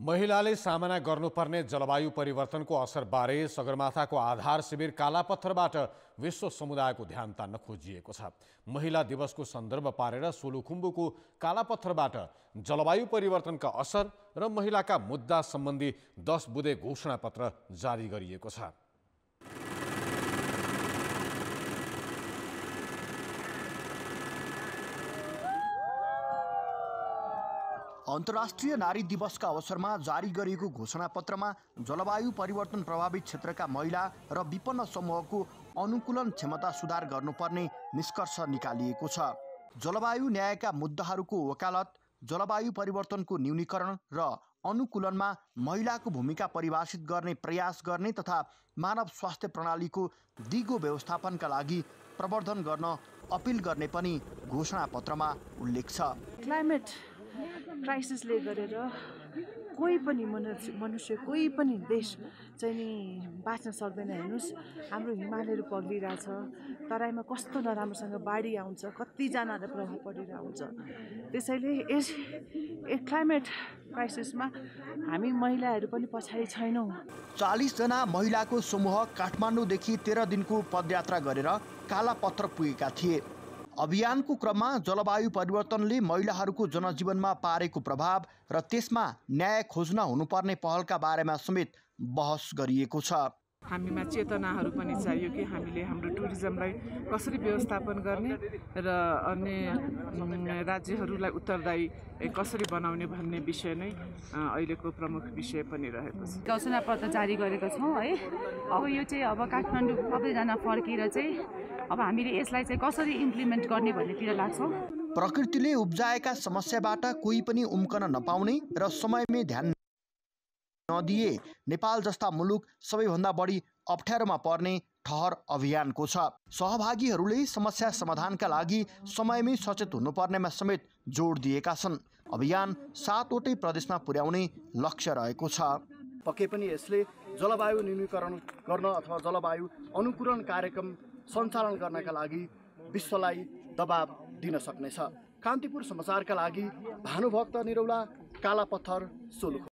महिलाले सामना गर्नुपर्ने जलवायु परिवर्तनको असरबारे सगरमाथाको आधार शिविर कालापत्थरबाट विश्व समुदायको ध्यान तान्न खोजिएको छ महिला दिवसको सन्दर्भ पारेर सोलुखुम्बुको कालापत्थरबाट जलवायु परिवर्तनका असर र महिलाका मुद्दा सम्बन्धी दस बुधे घोषणापत्र जारी गरिएको छ अन्तर्राष्ट्रिय नारी दिवसका अवसरमा जारी गरिएको घोषणापत्रमा जलवायु परिवर्तन प्रभावित क्षेत्रका महिला र विपन्न समूहको अनुकूलन क्षमता सुधार गर्नुपर्ने निष्कर्ष निकालिएको छ जलवायु न्यायका मुद्दाहरूको वकालत जलवायु परिवर्तनको न्यूनीकरण र अनुकूलनमा महिलाको भूमिका परिभाषित गर्ने प्रयास गर्ने तथा मानव स्वास्थ्य प्रणालीको दिगो व्यवस्थापनका लागि प्रवर्धन गर्न अपिल गर्ने पनि घोषणापत्रमा उल्लेख छ क्लाइमेट क्राइसिसले गरेर कोही पनि मनुष्य मनुष्य कोही पनि देश चाहिँ नि बाँच्न सक्दैन हेर्नुहोस् हाम्रो हिमालहरू पग्लिरहेछ तराईमा कस्तो नराम्रोसँग बाढी आउँछ कतिजनालाई प्रभाव परिरहेको हुन्छ त्यसैले यस क्लाइमेट क्राइसिसमा हामी महिलाहरू पनि पछाडि छैनौँ चालिसजना महिलाको समूह काठमाडौँदेखि तेह्र दिनको पदयात्रा गरेर कालापत्र पुगेका थिए अभियानको क्रममा जलवायु परिवर्तनले महिलाहरूको जनजीवनमा पारेको प्रभाव र त्यसमा न्याय खोज्न हुनुपर्ने पहलका बारेमा समेत बहस गरिएको छ हामीमा चेतनाहरू पनि चाहियो कि हामीले हाम्रो टुरिज्मलाई कसरी व्यवस्थापन गर्ने र अन्य राज्यहरूलाई उत्तरदायी कसरी बनाउने भन्ने विषय नै अहिलेको प्रमुख विषय पनि रहेको छ घोषणा पत्र जारी गरेको छौँ है अब यो चाहिँ अब काठमाडौँ सबैजना फर्केर चाहिँ अब हामीले यसलाई चाहिँ कसरी इम्प्लिमेन्ट गर्ने भन्नेतिर लाग्छौँ प्रकृतिले उब्जाएका समस्याबाट कोही पनि उम्कन नपाउने र समयमै ध्यान नदिए नेपाल जस्ता मुलुक सबैभन्दा बढी अप्ठ्यारोमा पर्ने ठहर अभियानको छ सहभागीहरूले समस्या समाधानका लागि समयमै सचेत हुनुपर्नेमा समेत जोड दिएका छन् अभियान सातवटै प्रदेशमा पुर्याउने लक्ष्य रहेको छ पक्कै पनि यसले जलवायु न्यूनीकरण गर्न अथवा जलवायु अनुकूलन कार्यक्रम सञ्चालन गर्नका लागि विश्वलाई दबाब दिन सक्नेछ कान्तिपुर समाचारका लागि भानुभक्त निरौला काला पत्थर सोलुख